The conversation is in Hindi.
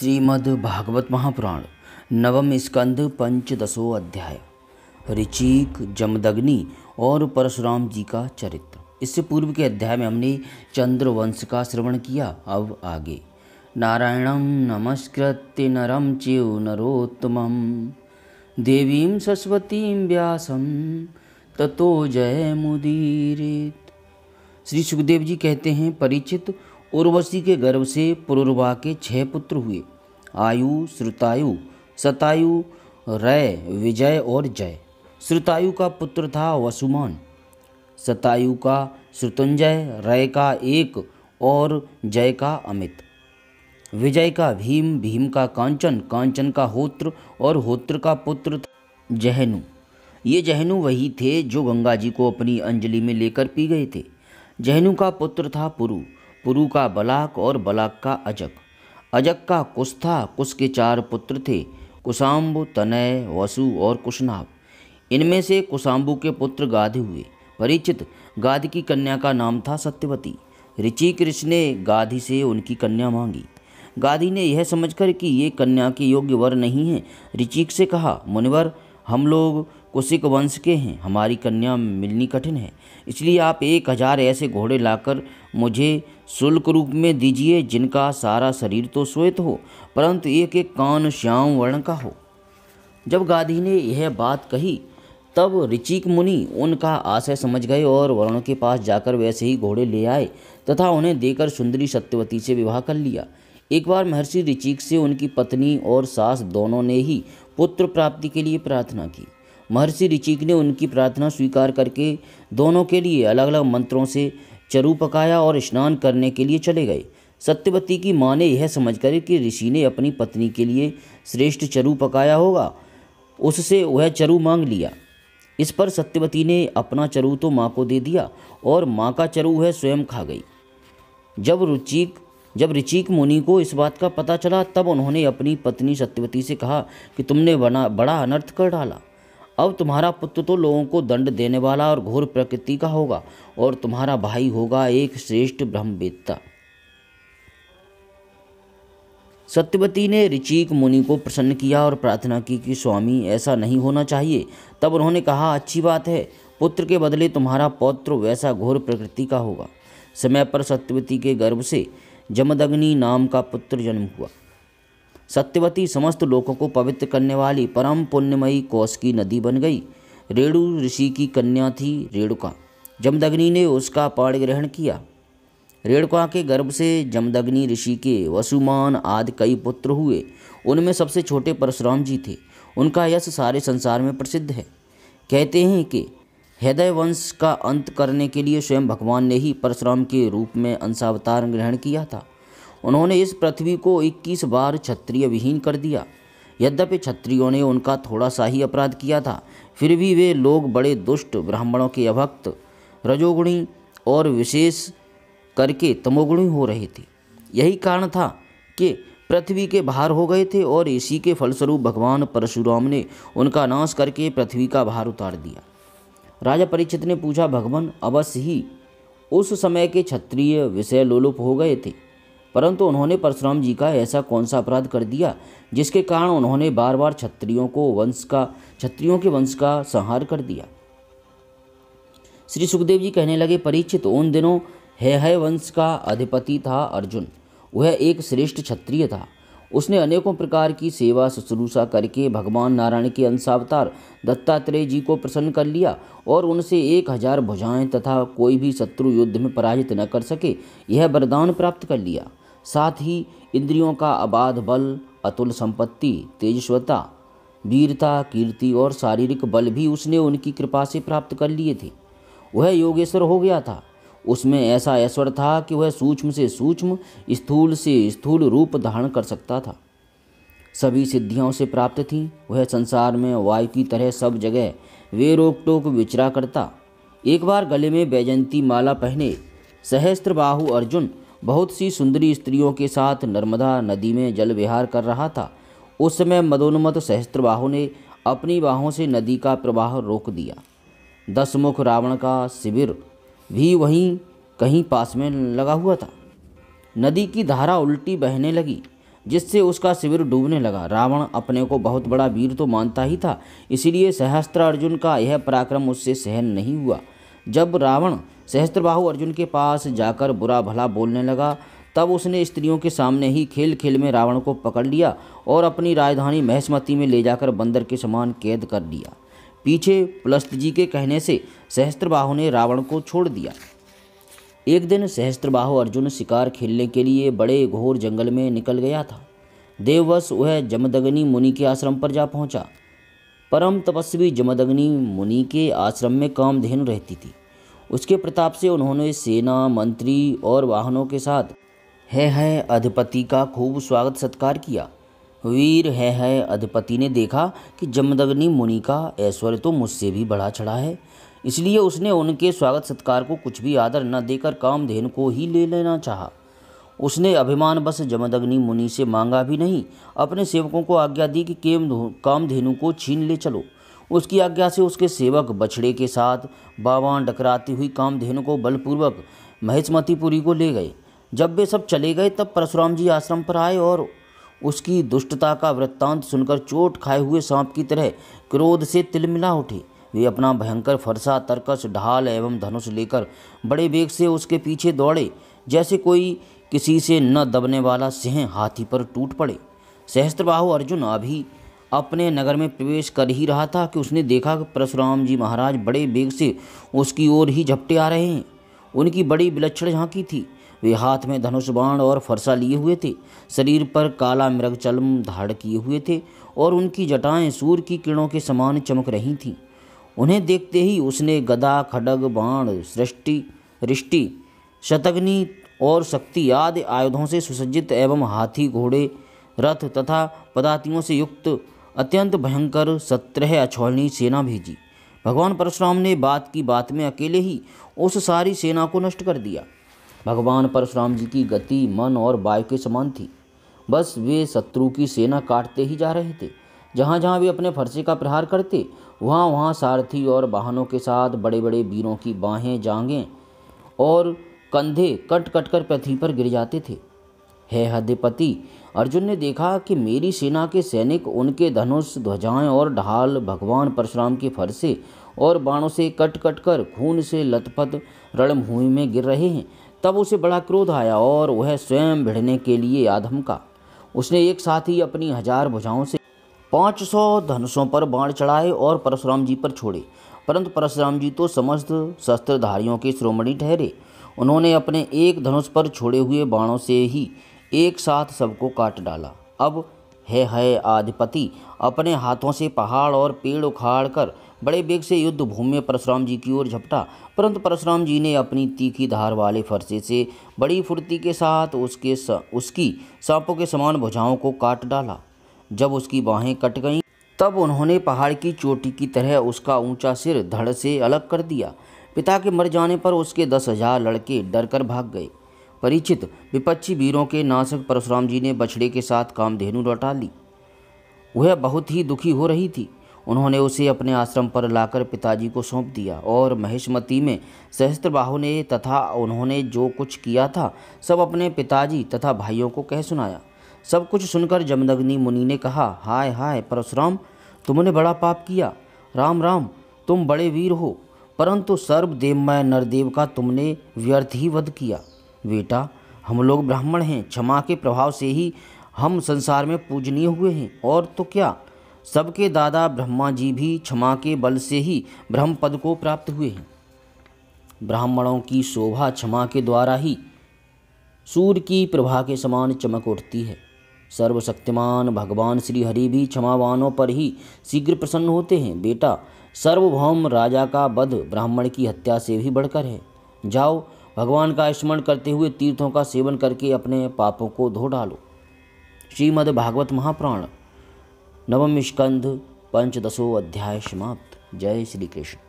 श्रीमद्भागवत महापुराण नवम स्कंद पंचदशो अध्याय ऋचिक जमदग्नि और परशुराम जी का चरित्र इससे पूर्व के अध्याय में हमने चंद्रवंश का श्रवण किया अब आगे नारायणम नमस्कृत्य नरम चेव नरोत्तम देवी सरस्वती व्यासम ततो जय मुदीरित श्री सुखदेव जी कहते हैं परिचित उर्वशी के गर्भ से पुरुर्वा के छह पुत्र हुए आयु श्रुतायु सतायु रय विजय और जय श्रुतायु का पुत्र था वसुमान सतायु का श्रुतुंजय रय का एक और जय का अमित विजय का भीम भीम का कांचन कांचन का होत्र और होत्र का पुत्र जहनु ये जहनु वही थे जो गंगा जी को अपनी अंजलि में लेकर पी गए थे जहनु का पुत्र था पुरु पुरु का बलाक और बलाक का अजक अजक का कुश था कुश के चार पुत्र थे कुशाम्बु तनय वसु और कुशनाभ इनमें से कुशाम्बु के पुत्र गाध हुए परिचित गाध की कन्या का नाम था सत्यवती ऋचि कृष्ण ने गाधी से उनकी कन्या मांगी गाधी ने यह समझकर कि ये कन्या के योग्य वर नहीं है ऋचिक से कहा मुनिवर हम लोग कुशिक वंश के हैं हमारी कन्या मिलनी कठिन है इसलिए आप एक हज़ार ऐसे घोड़े लाकर मुझे शुल्क रूप में दीजिए जिनका सारा शरीर तो श्वेत हो परंतु एक एक कान श्याम वर्ण का हो जब गांधी ने यह बात कही तब ऋचिक मुनि उनका आशय समझ गए और वर्ण के पास जाकर वैसे ही घोड़े ले आए तथा उन्हें देकर सुंदरी सत्यवती से विवाह कर लिया एक बार महर्षि ऋचिक से उनकी पत्नी और सास दोनों ने ही पुत्र प्राप्ति के लिए प्रार्थना की महर्षि ऋचिक ने उनकी प्रार्थना स्वीकार करके दोनों के लिए अलग अलग मंत्रों से चरु पकाया और स्नान करने के लिए चले गए सत्यवती की माँ ने यह समझकर कि ऋषि ने अपनी पत्नी के लिए श्रेष्ठ चरु पकाया होगा उससे वह चरु मांग लिया इस पर सत्यवती ने अपना चरु तो माँ को दे दिया और माँ का चरु वह स्वयं खा गई जब रुचिक जब ऋचिक मुनि को इस बात का पता चला तब उन्होंने अपनी पत्नी सत्यवती से कहा कि तुमने बना बड़ा अनर्थ कर डाला अब तुम्हारा पुत्र तो लोगों को दंड देने वाला और घोर प्रकृति का होगा और तुम्हारा भाई होगा एक श्रेष्ठ ब्रह्मवेत्ता सत्यवती ने ऋचिक मुनि को प्रसन्न किया और प्रार्थना की कि स्वामी ऐसा नहीं होना चाहिए तब उन्होंने कहा अच्छी बात है पुत्र के बदले तुम्हारा पौत्र वैसा घोर प्रकृति का होगा समय पर सत्यवती के गर्भ से जमदग्नि नाम का पुत्र जन्म हुआ सत्यवती समस्त लोगों को पवित्र करने वाली परम पुण्यमयी कौश की नदी बन गई रेणु ऋषि की कन्या थी रेणुका जमदग्नि ने उसका पाण ग्रहण किया रेणुका के गर्भ से जमदग्नि ऋषि के वसुमान आदि कई पुत्र हुए उनमें सबसे छोटे परशुराम जी थे उनका यश सारे संसार में प्रसिद्ध है कहते हैं कि हृदय वंश का अंत करने के लिए स्वयं भगवान ने ही परशुराम के रूप में अंशावतार ग्रहण किया था उन्होंने इस पृथ्वी को 21 बार क्षत्रिय विहीन कर दिया यद्यपि क्षत्रियों ने उनका थोड़ा सा ही अपराध किया था फिर भी वे लोग बड़े दुष्ट ब्राह्मणों के अभक्त रजोगुणी और विशेष करके तमोगुणी हो रहे थे यही कारण था कि पृथ्वी के बाहर हो गए थे और इसी के फलस्वरूप भगवान परशुराम ने उनका नाश करके पृथ्वी का भार उतार दिया राजा परीक्षित ने पूछा भगवान अवश्य ही उस समय के क्षत्रिय विषय लोलुप हो गए थे परंतु उन्होंने परशुराम जी का ऐसा कौन सा अपराध कर दिया जिसके कारण उन्होंने बार बार क्षत्रियों को वंश का क्षत्रियों के वंश का संहार कर दिया श्री सुखदेव जी कहने लगे परीक्षित उन दिनों है, है वंश का अधिपति था अर्जुन वह एक श्रेष्ठ क्षत्रिय था उसने अनेकों प्रकार की सेवा शुश्रूषा करके भगवान नारायण के अंशावतार दत्तात्रेय जी को प्रसन्न कर लिया और उनसे एक हजार भुजाएं तथा कोई भी शत्रु युद्ध में पराजित न कर सके यह वरदान प्राप्त कर लिया साथ ही इंद्रियों का अबाध बल अतुल संपत्ति तेजस्वता वीरता कीर्ति और शारीरिक बल भी उसने उनकी कृपा से प्राप्त कर लिए थे वह योगेश्वर हो गया था उसमें ऐसा ऐश्वर था कि वह सूक्ष्म से सूक्ष्म स्थूल से स्थूल रूप धारण कर सकता था सभी सिद्धियों से प्राप्त थी वह संसार में वायु की तरह सब जगह वे रोक टोक विचरा करता एक बार गले में बैजंती माला पहने सहस्त्र बाहु अर्जुन बहुत सी सुंदरी स्त्रियों के साथ नर्मदा नदी में जल विहार कर रहा था उस समय मदोन्मत सहस्त्रबाहों ने अपनी बाहों से नदी का प्रवाह रोक दिया दसमुख रावण का शिविर भी वहीं कहीं पास में लगा हुआ था नदी की धारा उल्टी बहने लगी जिससे उसका शिविर डूबने लगा रावण अपने को बहुत बड़ा वीर तो मानता ही था इसीलिए सहस्त्र अर्जुन का यह पराक्रम उससे सहन नहीं हुआ जब रावण सहस्त्रबाहु अर्जुन के पास जाकर बुरा भला बोलने लगा तब उसने स्त्रियों के सामने ही खेल खेल में रावण को पकड़ लिया और अपनी राजधानी महस्मती में ले जाकर बंदर के समान कैद कर दिया पीछे पुलस्त जी के कहने से सहस्त्रबाहु ने रावण को छोड़ दिया एक दिन सहस्त्रबाहु अर्जुन शिकार खेलने के लिए बड़े घोर जंगल में निकल गया था देववश वह जमदग्नि मुनि के आश्रम पर जा पहुंचा परम तपस्वी जमदग्नि मुनि के आश्रम में कामधेनु रहती थी उसके प्रताप से उन्होंने सेना मंत्री और वाहनों के साथ है है अधिपति का खूब स्वागत सत्कार किया वीर है है अधिपति ने देखा कि जमदग्नि मुनि का ऐश्वर्य तो मुझसे भी बढ़ा चढ़ा है इसलिए उसने उनके स्वागत सत्कार को कुछ भी आदर न देकर कामधेनु को ही ले लेना चाहा उसने अभिमान बस जमदग्नि मुनि से मांगा भी नहीं अपने सेवकों को आज्ञा दी कि केम कामधेनु को छीन ले चलो उसकी आज्ञा से उसके सेवक बछड़े के साथ बाबा डकराती हुई कामधेनु को बलपूर्वक महेशमतीपुरी को ले गए जब वे सब चले गए तब परशुराम जी आश्रम पर आए और उसकी दुष्टता का वृत्तांत सुनकर चोट खाए हुए सांप की तरह क्रोध से तिलमिला उठे वे अपना भयंकर फरसा तरकस ढाल एवं धनुष लेकर बड़े वेग से उसके पीछे दौड़े जैसे कोई किसी से न दबने वाला सिंह हाथी पर टूट पड़े सहस्त्रबाहु अर्जुन अभी अपने नगर में प्रवेश कर ही रहा था कि उसने देखा कि परशुराम जी महाराज बड़े वेग से उसकी ओर ही झपटे आ रहे हैं उनकी बड़ी विलक्षण झांकी थी वे हाथ में धनुष बाण और फरसा लिए हुए थे शरीर पर काला मृग चलम धाड़ किए हुए थे और उनकी जटाएं सूर्य की किरणों के समान चमक रही थीं उन्हें देखते ही उसने गदा खडग बाण सृष्टि रिष्टि शतग्नि और शक्ति आदि आयुधों से सुसज्जित एवं हाथी घोड़े रथ तथा पदातियों से युक्त अत्यंत भयंकर सत्रह अछौलनी सेना भेजी भगवान परशुराम ने बात की बात में अकेले ही उस सारी सेना को नष्ट कर दिया भगवान परशुराम जी की गति मन और वायु के समान थी बस वे शत्रु की सेना काटते ही जा रहे थे जहाँ जहाँ वे अपने फरसे का प्रहार करते वहाँ वहाँ सारथी और वाहनों के साथ बड़े बड़े वीरों की बाहें जांगें और कंधे कट कट कर पृथ्वी पर गिर जाते थे हे हदपति अर्जुन ने देखा कि मेरी सेना के सैनिक उनके धनुष ध्वजाएं और ढाल भगवान परशुराम की से और बाणों से कट कट कर खून से लतपत रणभूमि में गिर रहे हैं तब उसे बड़ा क्रोध आया और वह स्वयं भिड़ने के लिए आधम का उसने एक साथ ही अपनी हजार भुजाओं से पाँच सौ धनुषों पर बाण चढ़ाए और परशुराम जी पर छोड़े परंतु परशुराम जी तो समस्त शस्त्रधारियों के श्रोमणी ठहरे उन्होंने अपने एक धनुष पर छोड़े हुए बाणों से ही एक साथ सबको काट डाला अब है है आधिपति अपने हाथों से पहाड़ और पेड़ उखाड़ कर बड़े बेग से युद्ध भूमि में परशुराम जी की ओर झपटा परंतु परशुराम जी ने अपनी तीखी धार वाले फरसे से बड़ी फुर्ती के साथ उसके स, उसकी सांपों के समान भुजाओं को काट डाला जब उसकी बाहें कट गईं तब उन्होंने पहाड़ की चोटी की तरह उसका ऊंचा सिर धड़ से अलग कर दिया पिता के मर जाने पर उसके दस हजार लड़के कर भाग गए परिचित विपक्षी वीरों के नासक परशुराम जी ने बछड़े के साथ कामधेनु लौटा ली वह बहुत ही दुखी हो रही थी उन्होंने उसे अपने आश्रम पर लाकर पिताजी को सौंप दिया और महेशमती में सहस्त्रबाहु ने तथा उन्होंने जो कुछ किया था सब अपने पिताजी तथा भाइयों को कह सुनाया सब कुछ सुनकर जमदग्नि मुनि ने कहा हाय हाय परशुराम तुमने बड़ा पाप किया राम राम तुम बड़े वीर हो परंतु सर्वदेवमय नरदेव का तुमने व्यर्थ ही वध किया बेटा हम लोग ब्राह्मण हैं क्षमा के प्रभाव से ही हम संसार में पूजनीय हुए हैं और तो क्या सबके दादा ब्रह्मा जी भी क्षमा के बल से ही ब्रह्म पद को प्राप्त हुए हैं ब्राह्मणों की शोभा क्षमा के द्वारा ही सूर्य की प्रभा के समान चमक उठती है सर्वशक्तिमान भगवान श्री हरि भी क्षमावानों पर ही शीघ्र प्रसन्न होते हैं बेटा सर्वभौम राजा का वध ब्राह्मण की हत्या से भी बढ़कर है जाओ भगवान का स्मरण करते हुए तीर्थों का सेवन करके अपने पापों को धो डालो श्रीमद् भागवत नवम स्कंध पंचदशो अध्याय समाप्त जय श्री कृष्ण